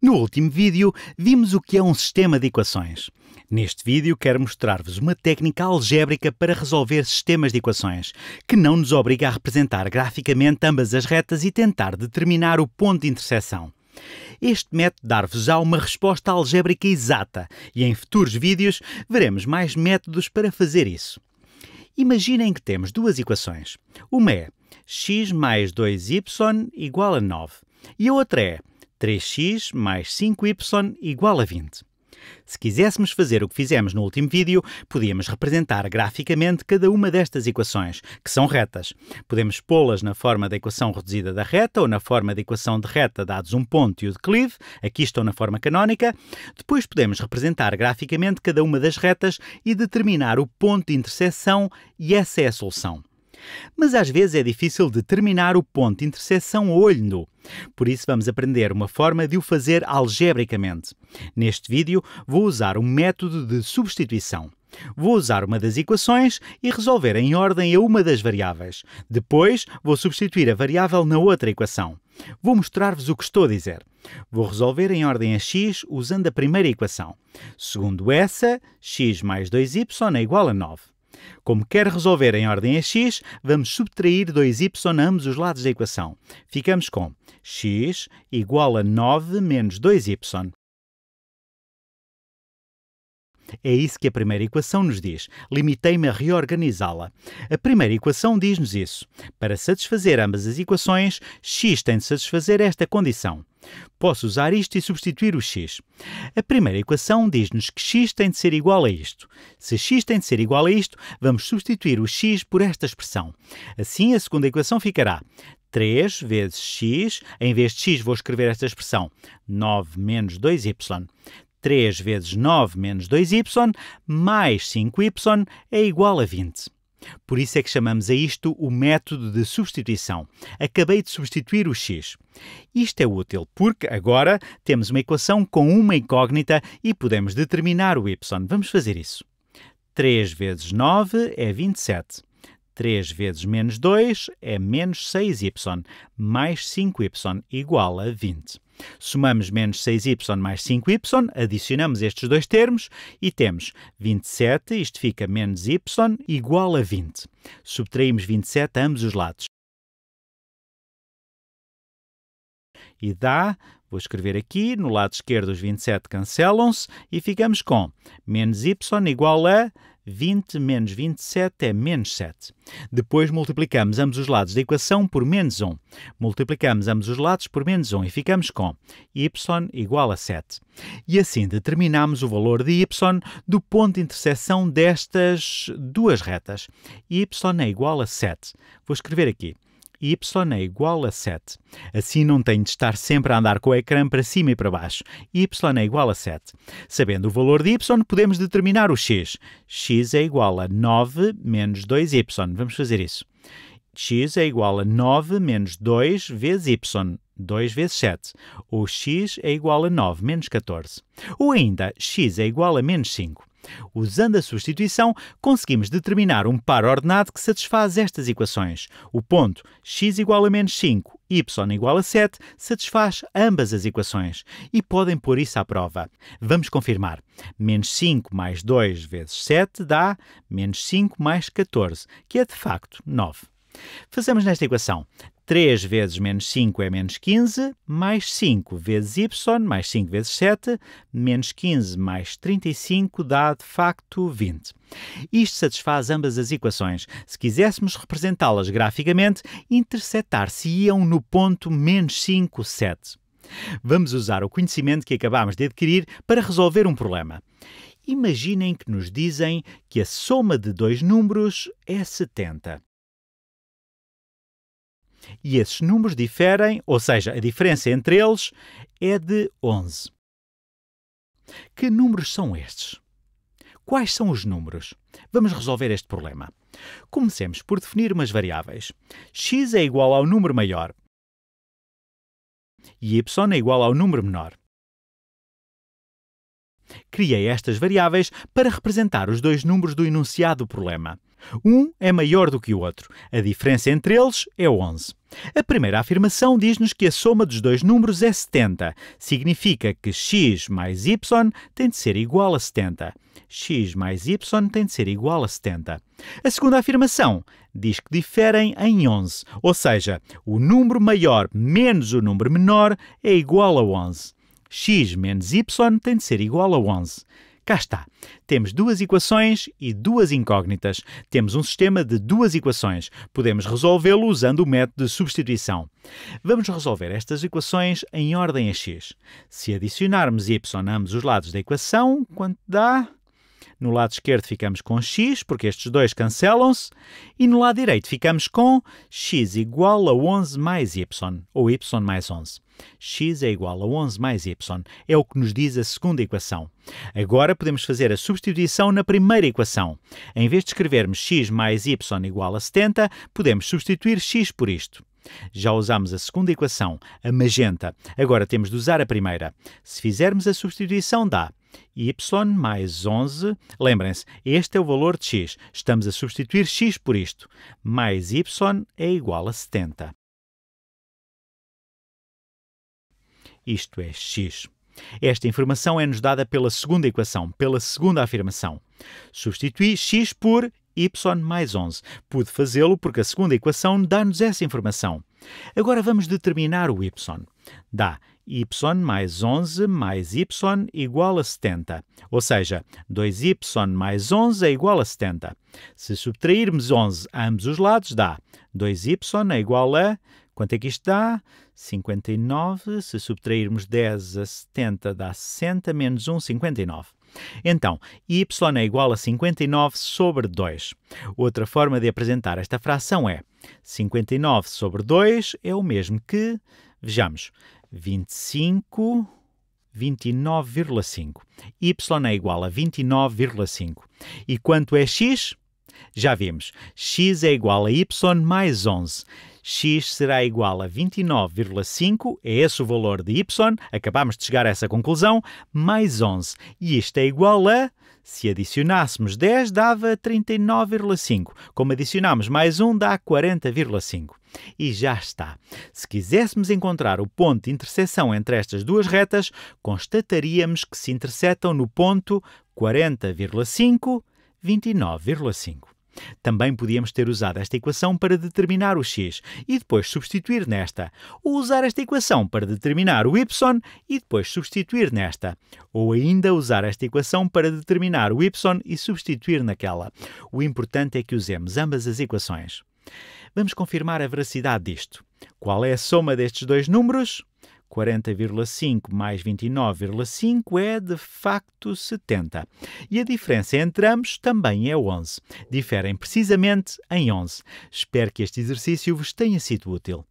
No último vídeo, vimos o que é um sistema de equações. Neste vídeo, quero mostrar-vos uma técnica algébrica para resolver sistemas de equações, que não nos obriga a representar graficamente ambas as retas e tentar determinar o ponto de interseção. Este método dar-vos-á uma resposta algébrica exata, e em futuros vídeos veremos mais métodos para fazer isso. Imaginem que temos duas equações. Uma é x mais 2y igual a 9 e a outra é 3x mais 5y igual a 20. Se quiséssemos fazer o que fizemos no último vídeo, podíamos representar graficamente cada uma destas equações, que são retas. Podemos pô-las na forma da equação reduzida da reta ou na forma da equação de reta dados um ponto e o declive, aqui estão na forma canónica. Depois podemos representar graficamente cada uma das retas e determinar o ponto de interseção e essa é a solução. Mas às vezes é difícil determinar o ponto de interseção olho nu. Por isso vamos aprender uma forma de o fazer algebricamente. Neste vídeo vou usar um método de substituição. Vou usar uma das equações e resolver em ordem a uma das variáveis. Depois vou substituir a variável na outra equação. Vou mostrar-vos o que estou a dizer. Vou resolver em ordem a x usando a primeira equação. Segundo essa, x mais 2y é igual a 9. Como quer resolver em ordem a x, vamos subtrair 2y a ambos os lados da equação. Ficamos com x igual a 9 menos 2y. É isso que a primeira equação nos diz. Limitei-me a reorganizá-la. A primeira equação diz-nos isso. Para satisfazer ambas as equações, x tem de satisfazer esta condição. Posso usar isto e substituir o x. A primeira equação diz-nos que x tem de ser igual a isto. Se x tem de ser igual a isto, vamos substituir o x por esta expressão. Assim, a segunda equação ficará 3 vezes x, em vez de x vou escrever esta expressão, 9 menos 2y. 3 vezes 9 menos 2y mais 5y é igual a 20. Por isso é que chamamos a isto o método de substituição. Acabei de substituir o x. Isto é útil porque agora temos uma equação com uma incógnita e podemos determinar o y. Vamos fazer isso. 3 vezes 9 é 27. 3 vezes menos 2 é menos 6y, mais 5y, igual a 20. Somamos menos 6y mais 5y, adicionamos estes dois termos e temos 27, isto fica menos y igual a 20. Subtraímos 27 a ambos os lados. E dá, vou escrever aqui, no lado esquerdo os 27 cancelam-se e ficamos com menos y igual a 20 menos 27 é menos 7. Depois multiplicamos ambos os lados da equação por menos 1. Multiplicamos ambos os lados por menos 1 e ficamos com y igual a 7. E assim determinamos o valor de y do ponto de interseção destas duas retas. y é igual a 7. Vou escrever aqui y é igual a 7. Assim não tenho de estar sempre a andar com o ecrã para cima e para baixo. y é igual a 7. Sabendo o valor de y, podemos determinar o x. x é igual a 9 menos 2y. Vamos fazer isso. x é igual a 9 menos 2 vezes y. 2 vezes 7. Ou x é igual a 9 menos 14. Ou ainda, x é igual a menos 5. Usando a substituição, conseguimos determinar um par ordenado que satisfaz estas equações. O ponto x igual a menos 5 y igual a 7 satisfaz ambas as equações e podem pôr isso à prova. Vamos confirmar. Menos 5 mais 2 vezes 7 dá menos 5 mais 14, que é de facto 9. Fazemos nesta equação 3 vezes menos 5 é menos 15, mais 5 vezes y, mais 5 vezes 7, menos 15 mais 35 dá de facto 20. Isto satisfaz ambas as equações. Se quiséssemos representá-las graficamente, interceptar-se-iam no ponto menos 5, 7. Vamos usar o conhecimento que acabámos de adquirir para resolver um problema. Imaginem que nos dizem que a soma de dois números é 70 e esses números diferem, ou seja, a diferença entre eles é de 11. Que números são estes? Quais são os números? Vamos resolver este problema. Comecemos por definir umas variáveis. x é igual ao número maior e y é igual ao número menor. Criei estas variáveis para representar os dois números do enunciado do problema. Um é maior do que o outro. A diferença entre eles é 11. A primeira afirmação diz-nos que a soma dos dois números é 70. Significa que x mais y tem de ser igual a 70. x mais y tem de ser igual a 70. A segunda afirmação diz que diferem em 11, ou seja, o número maior menos o número menor é igual a 11. x menos y tem de ser igual a 11. Cá está. Temos duas equações e duas incógnitas. Temos um sistema de duas equações. Podemos resolvê-lo usando o método de substituição. Vamos resolver estas equações em ordem a x. Se adicionarmos y a ambos os lados da equação, quanto dá? No lado esquerdo ficamos com x, porque estes dois cancelam-se, e no lado direito ficamos com x igual a 11 mais y, ou y mais 11 x é igual a 11 mais y. É o que nos diz a segunda equação. Agora podemos fazer a substituição na primeira equação. Em vez de escrevermos x mais y igual a 70, podemos substituir x por isto. Já usámos a segunda equação, a magenta. Agora temos de usar a primeira. Se fizermos a substituição, dá y mais 11. Lembrem-se, este é o valor de x. Estamos a substituir x por isto. Mais y é igual a 70. Isto é x. Esta informação é-nos dada pela segunda equação, pela segunda afirmação. Substituí x por y mais 11. Pude fazê-lo porque a segunda equação dá-nos essa informação. Agora vamos determinar o y. Dá y mais 11 mais y igual a 70. Ou seja, 2y mais 11 é igual a 70. Se subtrairmos 11 a ambos os lados, dá 2y é igual a... Quanto é que isto dá? 59. Se subtrairmos 10 a 70, dá 60 menos 1, 59. Então, y é igual a 59 sobre 2. Outra forma de apresentar esta fração é 59 sobre 2 é o mesmo que, vejamos, 25 29,5. Y é igual a 29,5. E quanto é x? Já vimos. x é igual a y mais 11 x será igual a 29,5, é esse o valor de y, acabamos de chegar a essa conclusão, mais 11. E isto é igual a, se adicionássemos 10, dava 39,5. Como adicionámos mais 1, dá 40,5. E já está. Se quiséssemos encontrar o ponto de interseção entre estas duas retas, constataríamos que se interceptam no ponto 40,5, 29,5. Também podíamos ter usado esta equação para determinar o x e depois substituir nesta, ou usar esta equação para determinar o y e depois substituir nesta, ou ainda usar esta equação para determinar o y e substituir naquela. O importante é que usemos ambas as equações. Vamos confirmar a veracidade disto. Qual é a soma destes dois números? 40,5 mais 29,5 é de facto 70. E a diferença entre ambos também é 11. Diferem precisamente em 11. Espero que este exercício vos tenha sido útil.